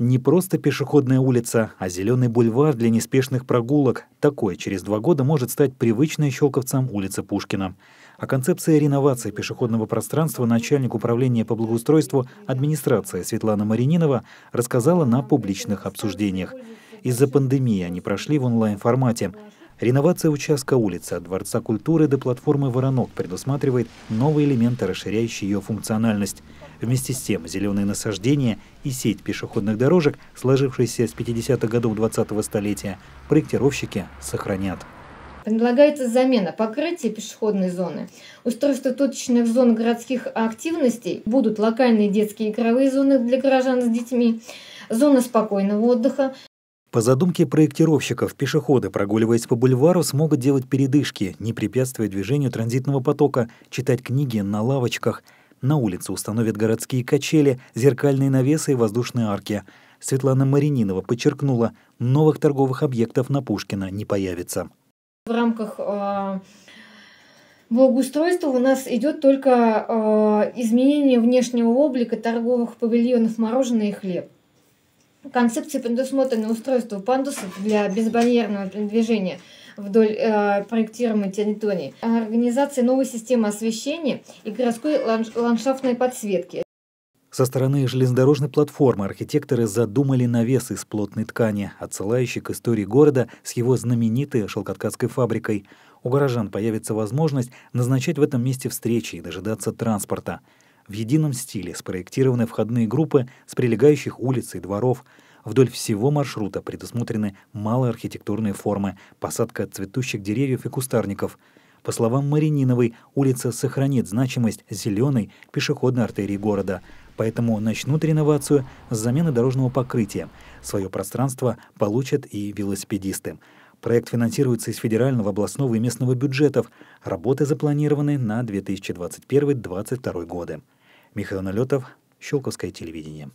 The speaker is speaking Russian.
Не просто пешеходная улица, а зеленый бульвар для неспешных прогулок. такое через два года может стать привычной щелковцам улица Пушкина. О а концепции реновации пешеходного пространства начальник управления по благоустройству администрации Светлана Марининова рассказала на публичных обсуждениях. Из-за пандемии они прошли в онлайн-формате. Реновация участка улицы от Дворца культуры до платформы «Воронок» предусматривает новые элементы, расширяющие ее функциональность. Вместе с тем, зеленые насаждения и сеть пешеходных дорожек, сложившиеся с 50-х годов 20-го столетия, проектировщики сохранят. Предлагается замена покрытия пешеходной зоны. Устройство точечных зон городских активностей будут локальные детские игровые зоны для горожан с детьми, зона спокойного отдыха, по задумке проектировщиков, пешеходы, прогуливаясь по бульвару, смогут делать передышки, не препятствуя движению транзитного потока, читать книги на лавочках. На улице установят городские качели, зеркальные навесы и воздушные арки. Светлана Марининова подчеркнула, новых торговых объектов на Пушкина не появится. В рамках э, благоустройства у нас идет только э, изменение внешнего облика торговых павильонов мороженое и хлеб концепции предусмотрены устройства пандусов для безбарьерного передвижения вдоль э, проектируемой территории, организации новой системы освещения и городской ландшафтной подсветки. Со стороны железнодорожной платформы архитекторы задумали навес из плотной ткани, отсылающий к истории города с его знаменитой шелкоткацкой фабрикой. У горожан появится возможность назначать в этом месте встречи и дожидаться транспорта. В едином стиле спроектированы входные группы с прилегающих улиц и дворов – Вдоль всего маршрута предусмотрены малые архитектурные формы, посадка цветущих деревьев и кустарников. По словам Марининовой, улица сохранит значимость зеленой пешеходной артерии города, поэтому начнут реновацию с замены дорожного покрытия. Свое пространство получат и велосипедисты. Проект финансируется из федерального, областного и местного бюджетов. Работы запланированы на 2021-2022 годы. Михаил Налетов, Щелковское телевидение.